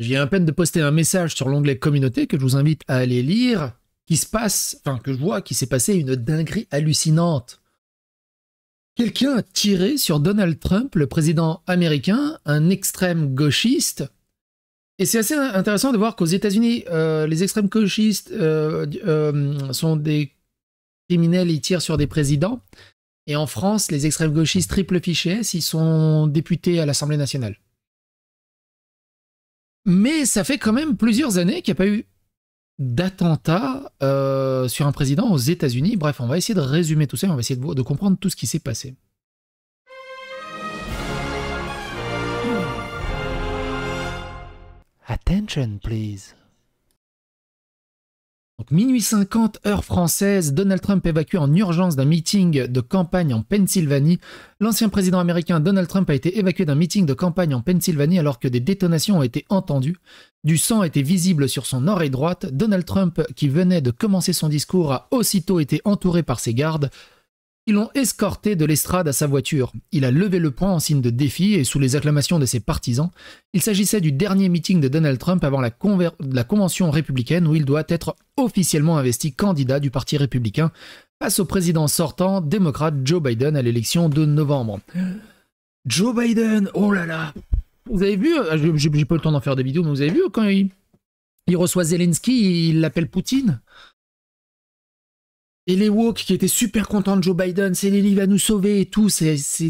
J'ai à peine de poster un message sur l'onglet communauté que je vous invite à aller lire, qui se passe, enfin que je vois qui s'est passé une dinguerie hallucinante. Quelqu'un a tiré sur Donald Trump, le président américain, un extrême gauchiste. Et c'est assez intéressant de voir qu'aux États-Unis, euh, les extrêmes gauchistes euh, euh, sont des criminels, ils tirent sur des présidents. Et en France, les extrêmes gauchistes triple fichés, ils sont députés à l'Assemblée nationale. Mais ça fait quand même plusieurs années qu'il n'y a pas eu d'attentat euh, sur un président aux États-Unis. Bref, on va essayer de résumer tout ça on va essayer de, de comprendre tout ce qui s'est passé. Attention, please. Donc minuit 50, heure française, Donald Trump évacué en urgence d'un meeting de campagne en Pennsylvanie. L'ancien président américain Donald Trump a été évacué d'un meeting de campagne en Pennsylvanie alors que des détonations ont été entendues. Du sang était visible sur son oreille droite. Donald Trump, qui venait de commencer son discours, a aussitôt été entouré par ses gardes. Ils l'ont escorté de l'estrade à sa voiture. Il a levé le poing en signe de défi et sous les acclamations de ses partisans, il s'agissait du dernier meeting de Donald Trump avant la, convention républicaine où il doit être officiellement investi candidat du Parti républicain face au président sortant démocrate Joe Biden à l'élection de novembre. Joe Biden, oh là là Vous avez vu, euh, j'ai pas le temps d'en faire des vidéos, mais vous avez vu quand il reçoit Zelensky, il l'appelle Poutine et les woke qui étaient super contents de Joe Biden, c'est lui va nous sauver et tout. C'était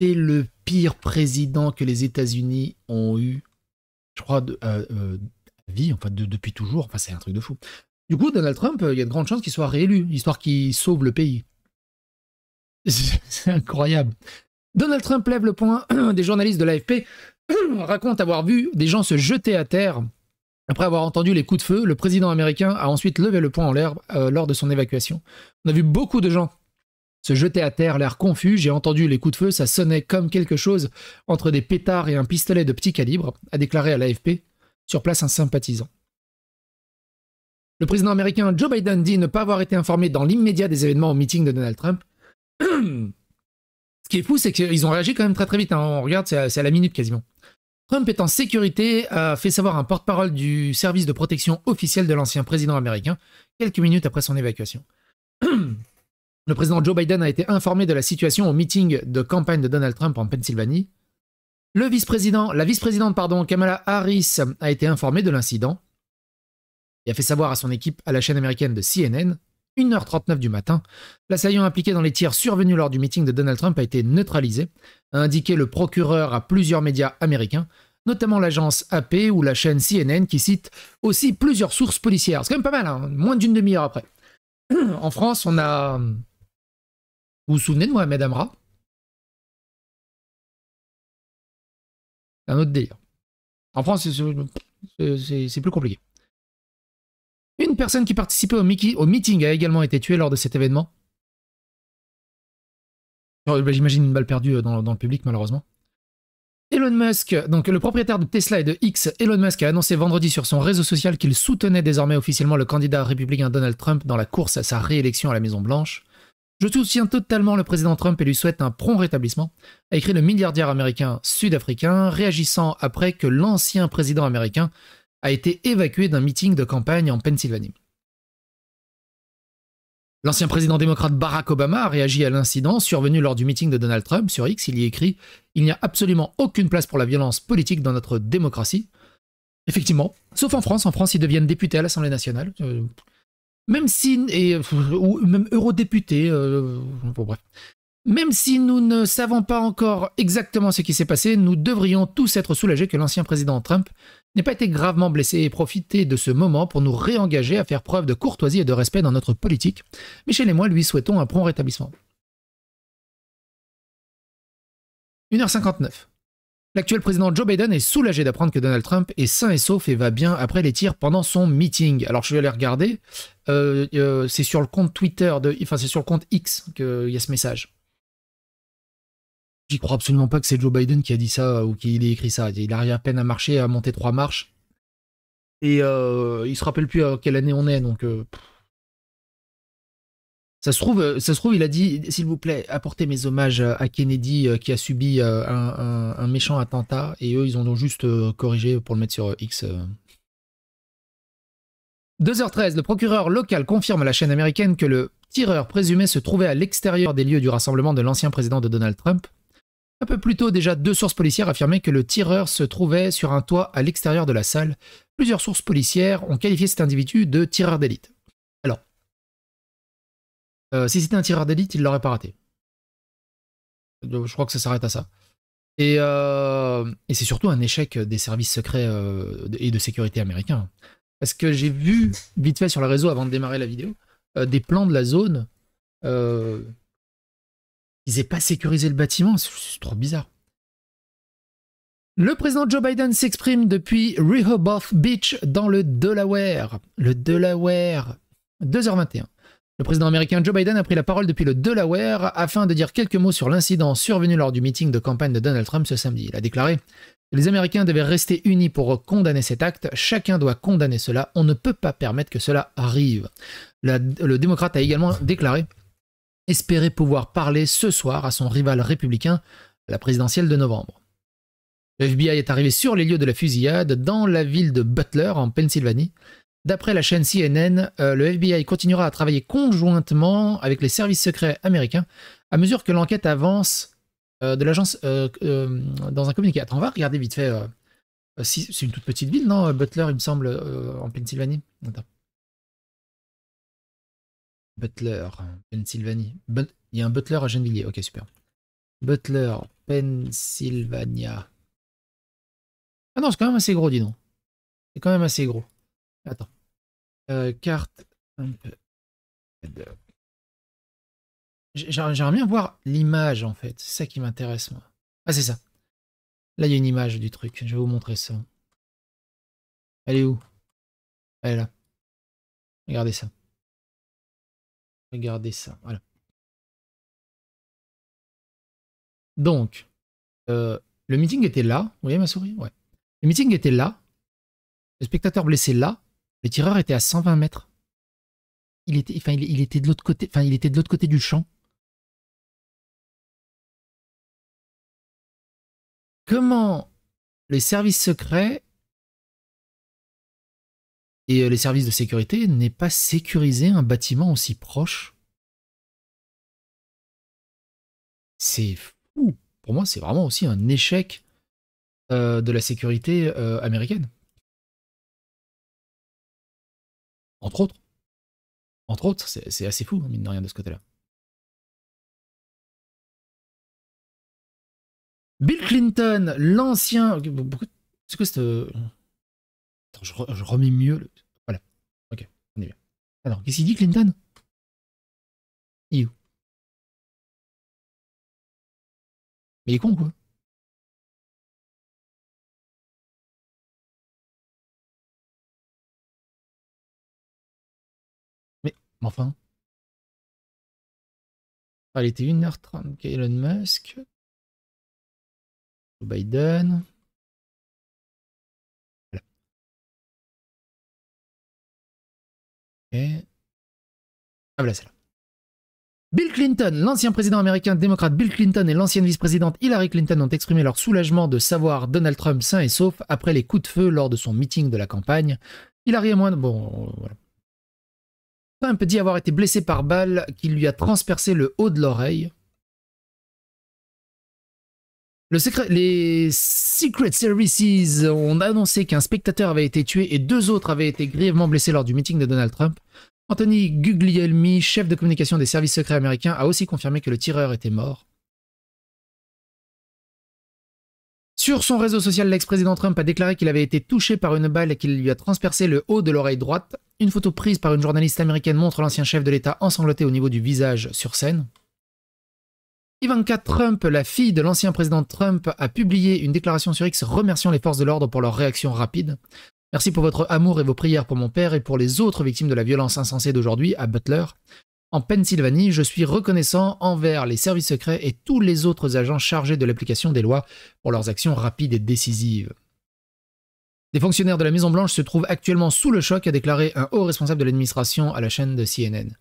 le pire président que les États-Unis ont eu, je crois, de, euh, euh, vie, en depuis toujours. Enfin, c'est un truc de fou. Du coup, Donald Trump, euh, il y a de grandes chances qu'il soit réélu, histoire qu'il sauve le pays. C'est incroyable. Donald Trump lève le point des journalistes de l'AFP, raconte avoir vu des gens se jeter à terre après avoir entendu les coups de feu, le président américain a ensuite levé le poing en l'air euh, lors de son évacuation. On a vu beaucoup de gens se jeter à terre, l'air confus. J'ai entendu les coups de feu, ça sonnait comme quelque chose entre des pétards et un pistolet de petit calibre, a déclaré à l'AFP. Sur place, un sympathisant. Le président américain Joe Biden dit ne pas avoir été informé dans l'immédiat des événements au meeting de Donald Trump. Ce qui est fou, c'est qu'ils ont réagi quand même très très vite. Hein. On regarde, c'est à, la minute quasiment. Trump est en sécurité, a euh, fait savoir un porte-parole du service de protection officiel de l'ancien président américain quelques minutes après son évacuation. Le président Joe Biden a été informé de la situation au meeting de campagne de Donald Trump en Pennsylvanie. Le vice-président, la vice-présidente pardon, Kamala Harris a été informée de l'incident et a fait savoir à son équipe à la chaîne américaine de CNN 1h39 du matin. L'assaillant impliqué dans les tirs survenus lors du meeting de Donald Trump a été neutralisé, a indiqué le procureur à plusieurs médias américains, notamment l'agence AP ou la chaîne CNN qui cite aussi plusieurs sources policières. C'est quand même pas mal, hein, moins d'une demi-heure après. en France, on a... Vous vous souvenez de madame Amra un autre délire. En France, c'est plus compliqué une personne qui participait au, meeting a également été tuée lors de cet événement. Oh, bah, j'imagine une balle perdue euh, dans, le public, malheureusement. Elon Musk, donc le propriétaire de Tesla et de X, Elon Musk a annoncé vendredi sur son réseau social qu'il soutenait désormais officiellement le candidat républicain Donald Trump dans la course à sa réélection à la Maison Blanche. Je soutiens totalement le président Trump et lui souhaite un prompt rétablissement, a écrit le milliardaire américain sud-africain, réagissant après que l'ancien président américain a été évacué d'un meeting de campagne en Pennsylvanie. L'ancien président démocrate Barack Obama a réagi à l'incident survenu lors du meeting de Donald Trump sur X. Il y écrit Il n'y a absolument aucune place pour la violence politique dans notre démocratie. Effectivement, sauf en France. En France, ils deviennent députés à l'Assemblée nationale. Euh, même si. Et, ou même eurodéputés. Euh, bon, bref. Même si nous ne savons pas encore exactement ce qui s'est passé, nous devrions tous être soulagés que l'ancien président Trump n'ait pas été gravement blessé et profiter de ce moment pour nous réengager à faire preuve de courtoisie et de respect dans notre politique. Michel et moi lui souhaitons un prompt rétablissement. 1h59. L'actuel président Joe Biden est soulagé d'apprendre que Donald Trump est sain et sauf et va bien après les tirs pendant son meeting. Alors je vais aller regarder, euh, euh, c'est sur le compte Twitter, de, enfin c'est sur le compte X qu'il y a ce message. J'y crois absolument pas que c'est Joe Biden qui a dit ça euh, ou qu'il ait écrit ça. Il arrive à peine à marcher, à monter trois marches. Et il euh, il se rappelle plus à euh, quelle année on est, donc. Ça se, trouve, ça se trouve, il a dit, s'il vous plaît, apportez mes hommages à Kennedy qui a subi un, méchant attentat et eux, ils ont juste corrigé pour le mettre sur X. 2h13, le procureur local confirme à la chaîne américaine que le tireur présumé se trouvait à l'extérieur des lieux du rassemblement de l'ancien président de Donald Trump. Un peu plus tôt déjà, deux sources policières affirmaient que le tireur se trouvait sur un toit à l'extérieur de la salle. Plusieurs sources policières ont qualifié cet individu de tireur d'élite. Alors, euh, si c'était un tireur d'élite, il l'aurait pas raté. Je crois que ça s'arrête à ça. Et, euh, c'est surtout un échec des services secrets euh, et de sécurité américains. Parce que j'ai vu, vite fait sur le réseau avant de démarrer la vidéo, des plans de la zone ils n'aient pas sécurisé le bâtiment, c'est trop bizarre. Le président Joe Biden s'exprime depuis Rehoboth Beach dans le Delaware. Le Delaware. 2h21. Le président américain Joe Biden a pris la parole depuis le Delaware afin de dire quelques mots sur l'incident survenu lors du meeting de campagne de Donald Trump ce samedi. Il a déclaré Les Américains devaient rester unis pour condamner cet acte. Chacun doit condamner cela. On ne peut pas permettre que cela arrive. le démocrate a également déclaré espérer pouvoir parler ce soir à son rival républicain à la présidentielle de novembre. Le FBI est arrivé sur les lieux de la fusillade dans la ville de Butler, en Pennsylvanie. D'après la chaîne CNN, euh, le FBI continuera à travailler conjointement avec les services secrets américains à mesure que l'enquête avance euh, de l'agence euh, dans un communiqué. Attends, on va regarder vite fait. c'est une toute petite ville, non Butler, il me semble, en Pennsylvanie. Butler, Pennsylvanie. Il y a un Butler à Gennevilliers. Ok, super. Butler, Pennsylvania. Ah non, c'est quand même assez gros, dis donc. C'est quand même assez gros. Attends. Euh, carte. J'aimerais bien voir l'image, en fait. C'est ça qui m'intéresse, moi. Ah, c'est ça. Là, il y a une image du truc. Je vais vous montrer ça. Elle est où Elle est là. Regardez ça. Regardez ça, voilà. Donc, euh, le meeting était là. Vous voyez ma souris Ouais. Le meeting était là. Le spectateur blessé là. Le tireur était à 120 mètres. Il était, enfin, il était de l'autre côté. Enfin, il était de l'autre côté du champ. Comment les services secrets et euh, les services de sécurité n'aient pas sécurisé un bâtiment aussi proche. C'est fou. Pour moi, c'est vraiment aussi un échec euh, de la sécurité euh, américaine. Entre autres. Entre autres, c'est assez fou, hein, mine de rien, de ce côté-là. Bill Clinton, l'ancien... C'est quoi cette je, remets mieux. Le... Voilà. Ok, on est bien. Alors, qu'est-ce qu'il dit, Clinton Il est où Mais il est con, quoi. Mais, enfin. Ah, il était 1h30 qu'Elon Musk. Biden. Ah voilà, Bill Clinton, l'ancien président américain démocrate Bill Clinton et l'ancienne vice-présidente Hillary Clinton ont exprimé leur soulagement de savoir Donald Trump sain et sauf après les coups de feu lors de son meeting de la campagne. Hillary moins moins... bon, euh, voilà. Trump dit avoir été blessé par balle qui lui a transpercé le haut de l'oreille les Secret Services ont annoncé qu'un spectateur avait été tué et deux autres avaient été grièvement blessés lors du meeting de Donald Trump. Anthony Guglielmi, chef de communication des services secrets américains, a aussi confirmé que le tireur était mort. Sur son réseau social, l'ex-président Trump a déclaré qu'il avait été touché par une balle et qu'il lui a transpercé le haut de l'oreille droite. Une photo prise par une journaliste américaine montre l'ancien chef de l'État ensanglanté au niveau du visage sur scène. Ivanka Trump, la fille de l'ancien président Trump, a publié une déclaration sur X remerciant les forces de l'ordre pour leur réaction rapide. Merci pour votre amour et vos prières pour mon père et pour les autres victimes de la violence insensée d'aujourd'hui à Butler. En Pennsylvanie, je suis reconnaissant envers les services secrets et tous les autres agents chargés de l'application des lois pour leurs actions rapides et décisives. Des fonctionnaires de la Maison-Blanche se trouvent actuellement sous le choc, a déclaré un haut responsable de l'administration à la chaîne de CNN.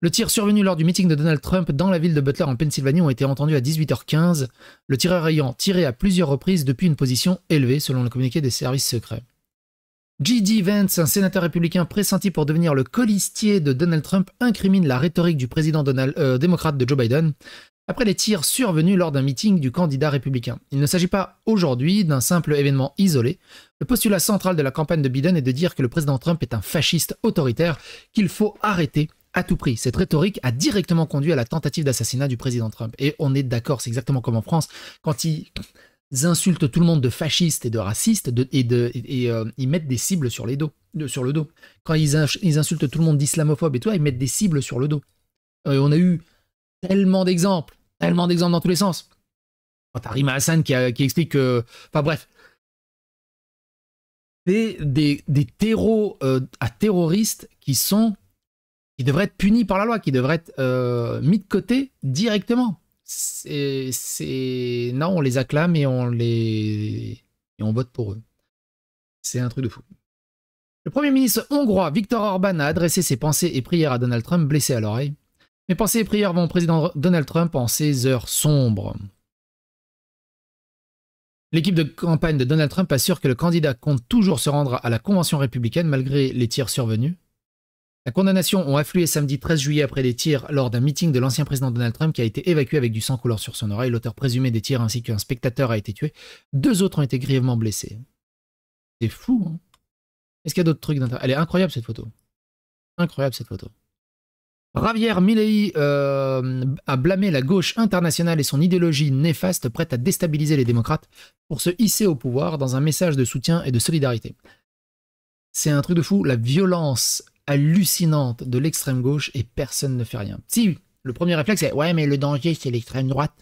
Le tir survenu lors du meeting de Donald Trump dans la ville de Butler en Pennsylvanie ont été entendus à 18h15, le tireur ayant tiré à plusieurs reprises depuis une position élevée selon le communiqué des services secrets. G.D. Vance, un sénateur républicain pressenti pour devenir le colistier de Donald Trump, incrimine la rhétorique du président euh, démocrate de Joe Biden après les tirs survenus lors d'un meeting du candidat républicain. Il ne s'agit pas aujourd'hui d'un simple événement isolé. Le postulat central de la campagne de Biden est de dire que le président Trump est un fasciste autoritaire qu'il faut arrêter à tout prix. Cette rhétorique a directement conduit à la tentative d'assassinat du président Trump. Et on est d'accord, c'est exactement comme en France, quand ils insultent tout le monde de fascistes et de raciste et, euh, ils mettent des cibles sur, les dos, sur le dos. Quand ils, insultent tout le monde d'islamophobe et tout, ils mettent des cibles sur le dos. Euh, on a eu tellement d'exemples, tellement d'exemples dans tous les sens. Quand Rima Hassan qui, explique que... Enfin bref, des, des, terreaux euh, à terroristes qui sont qui devraient être punis par la loi, qui devrait être euh, mis de côté directement. C'est non, on les acclame et on les et on vote pour eux. C'est un truc de fou. Le premier ministre hongrois Viktor Orban a adressé ses pensées et prières à Donald Trump, blessé à l'oreille. Mes pensées et prières vont au président Donald Trump en ces heures sombres. L'équipe de campagne de Donald Trump assure que le candidat compte toujours se rendre à la convention républicaine malgré les tirs survenus. La condamnation ont afflué samedi 13 juillet après des tirs lors d'un meeting de l'ancien président Donald Trump qui a été évacué avec du sang couleur sur son oreille. L'auteur présumé des tirs ainsi qu'un spectateur a été tué. Deux autres ont été grièvement blessés. C'est fou, hein Est-ce qu'il y a d'autres trucs d'intérêt Elle est incroyable cette photo. Incroyable cette photo. Javier Milei euh, a blâmé la gauche internationale et son idéologie néfaste prête à déstabiliser les démocrates pour se hisser au pouvoir dans un message de soutien et de solidarité. C'est un truc de fou, la violence hallucinante de l'extrême gauche et personne ne fait rien. Si, le premier réflexe est ouais, mais le danger c'est l'extrême droite.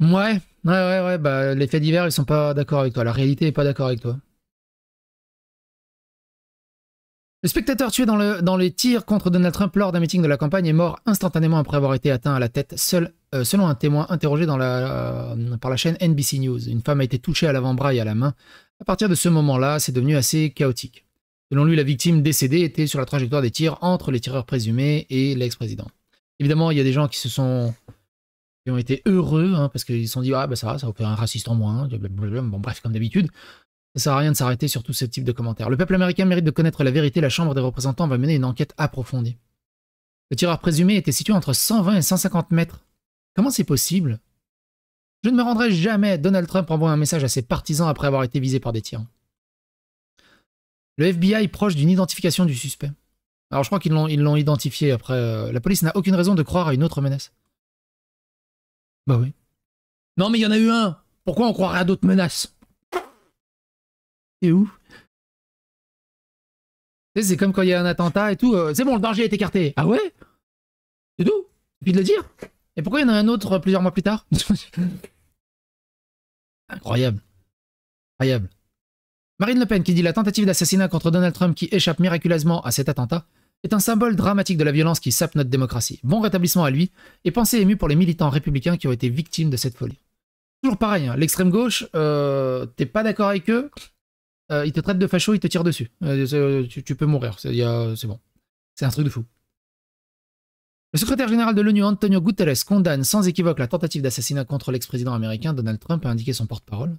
Ouais, ouais, ouais, bah, les faits divers ils sont pas d'accord avec toi, la réalité est pas d'accord avec toi. Le spectateur tué dans, le, dans les tirs contre Donald Trump lors d'un meeting de la campagne est mort instantanément après avoir été atteint à la tête, euh, selon un témoin interrogé euh, par la chaîne NBC News. Une femme a été touchée à l'avant-bras et à la main. À partir de ce moment-là, c'est devenu assez chaotique. Selon lui, la victime décédée était sur la trajectoire des tirs entre les tireurs présumés et l'ex-président. Évidemment, il y a des gens qui se sont qui ont été heureux hein, parce qu'ils se sont dit ah ben ça va, ça va faire un raciste en moins. Hein, bon bref, comme d'habitude, ça sert à rien de s'arrêter sur tout ce type de commentaires. Le peuple américain mérite de connaître la vérité. La Chambre des représentants va mener une enquête approfondie. Le tireur présumé était situé entre 120 et 150 mètres. Comment c'est possible Je ne me rendrai jamais. Donald Trump envoie un message à ses partisans après avoir été visé par des tirs. Le FBI est proche d'une identification du suspect. Alors je crois qu'ils l'ont, identifié après. Euh, la police n'a aucune raison de croire à une autre menace. Bah oui. Non mais il y en a eu un. Pourquoi on croirait à d'autres menaces C'est où C'est comme quand il y a un attentat et tout. Euh, c'est bon, le danger est écarté. Ah ouais C'est tout Puis de le dire. Et pourquoi il y en a un autre euh, plusieurs mois plus tard Incroyable. Incroyable. Marine Le Pen qui dit la tentative d'assassinat contre Donald Trump qui échappe miraculeusement à cet attentat est un symbole dramatique de la violence qui sape notre démocratie. Bon rétablissement à lui, et pensée émue pour les militants républicains qui ont été victimes de cette folie. Toujours pareil, hein, l'extrême gauche, euh, t'es pas d'accord avec eux, euh, ils te traitent de facho, ils te tirent dessus. Euh, tu, peux mourir, c'est bon. C'est un truc de fou. Le secrétaire général de l'ONU, Antonio Guterres, condamne sans équivoque la tentative d'assassinat contre l'ex-président américain Donald Trump, a indiqué son porte-parole.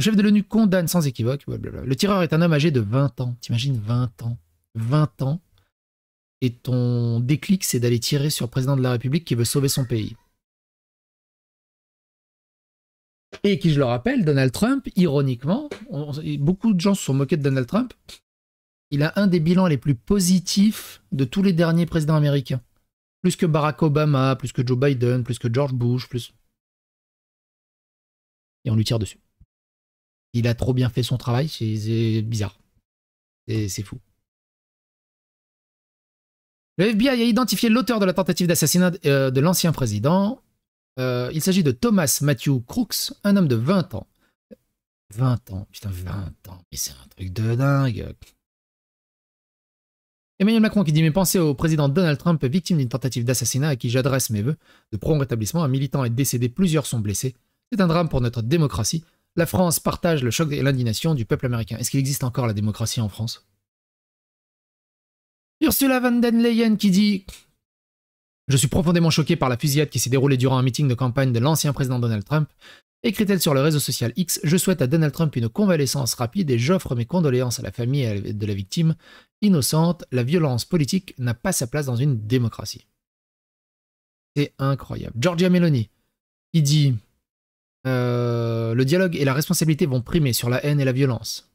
Le chef de l'ONU condamne sans équivoque. Le tireur est un homme âgé de 20 ans. T'imagines 20 ans 20 ans. Et ton déclic, c'est d'aller tirer sur le président de la République qui veut sauver son pays. Et qui, je le rappelle, Donald Trump, ironiquement, beaucoup de gens se sont moqués de Donald Trump. Il a un des bilans les plus positifs de tous les derniers présidents américains. Plus que Barack Obama, plus que Joe Biden, plus que George Bush, plus. Et on lui tire dessus. Il a trop bien fait son travail, c'est bizarre. C'est fou. Le FBI a identifié l'auteur de la tentative d'assassinat euh, de l'ancien président. Euh, il s'agit de Thomas Matthew Crooks, un homme de 20 ans. 20 ans, putain, 20 ans, mais c'est un truc de dingue. Emmanuel Macron qui dit Mes pensées au président Donald Trump, victime d'une tentative d'assassinat à qui j'adresse mes voeux de prompt rétablissement. Un militant est décédé, plusieurs sont blessés. C'est un drame pour notre démocratie. La France partage le choc et l'indignation du peuple américain. Est-ce qu'il existe encore la démocratie en France Ursula von den Leyen qui dit Je suis profondément choquée par la fusillade qui s'est déroulée durant un meeting de campagne de l'ancien président Donald Trump. Écrit-elle sur le réseau social X, je souhaite à Donald Trump une convalescence rapide et j'offre mes condoléances à la famille de la victime. Innocente, la violence politique n'a pas sa place dans une démocratie. C'est incroyable. Georgia Meloni, qui dit euh, le dialogue et la responsabilité vont primer sur la haine et la violence.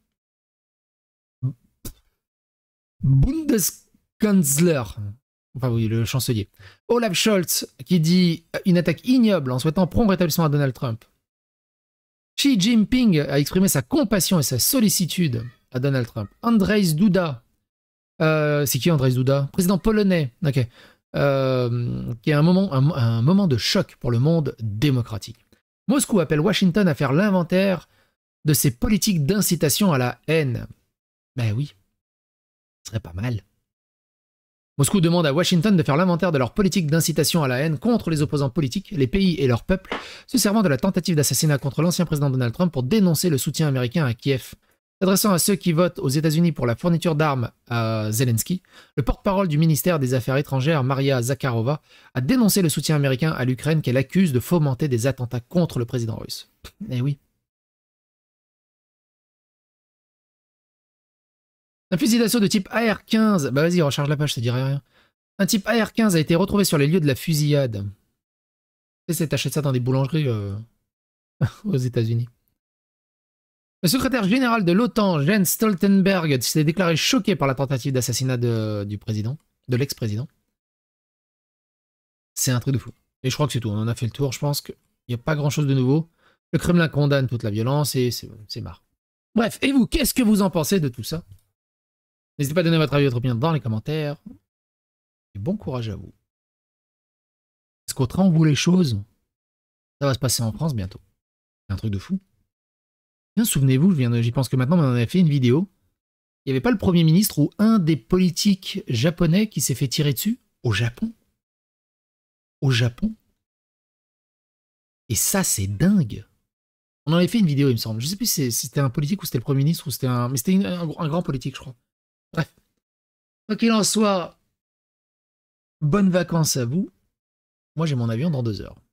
Bundeskanzler, enfin oui, le chancelier, Olaf Scholz, qui dit une attaque ignoble en souhaitant prompt rétablissement à Donald Trump. Xi Jinping a exprimé sa compassion et sa sollicitude à Donald Trump. Andrzej Duda, euh, c'est qui Andrzej Duda Président polonais, ok, euh, qui est un moment, un moment de choc pour le monde démocratique. Moscou appelle Washington à faire l'inventaire de ses politiques d'incitation à la haine. Ben oui, ce serait pas mal. Moscou demande à Washington de faire l'inventaire de leurs politiques d'incitation à la haine contre les opposants politiques, les pays et leurs peuples, se servant de la tentative d'assassinat contre l'ancien président Donald Trump pour dénoncer le soutien américain à Kiev. Adressant à ceux qui votent aux États-Unis pour la fourniture d'armes à Zelensky, le porte-parole du ministère des Affaires étrangères, Maria Zakharova, a dénoncé le soutien américain à l'Ukraine qu'elle accuse de fomenter des attentats contre le président russe. Eh oui. Un fusil d'assaut de type AR-15. Bah vas-y, recharge la page, ça dirait rien. Un type AR-15 a été retrouvé sur les lieux de la fusillade. Tu sais, t'achètes ça dans des boulangeries euh, aux États-Unis. Le secrétaire général de l'OTAN, Jens Stoltenberg, s'est déclaré choqué par la tentative d'assassinat du président, de l'ex-président. C'est un truc de fou. Et je crois que c'est tout. On en a fait le tour. Je pense qu'il n'y a pas grand-chose de nouveau. Le Kremlin condamne toute la violence et c'est marre. Bref, et vous, qu'est-ce que vous en pensez de tout ça N'hésitez pas à donner votre avis, votre opinion dans les commentaires. Et bon courage à vous. Est-ce qu'autrement, vous les choses Ça va se passer en France bientôt. C'est un truc de fou souvenez-vous, j'y pense que maintenant, on en a fait une vidéo. Il n'y avait pas le Premier ministre ou un des politiques japonais qui s'est fait tirer dessus au Japon. Au Japon. Et ça, c'est dingue. On en avait fait une vidéo, il me semble. Je sais plus si c'était un politique ou c'était le Premier ministre ou c'était un. Mais c'était un, un, grand politique, je crois. Bref. Quoi qu'il en soit, bonnes vacances à vous. Moi, j'ai mon avion dans deux heures.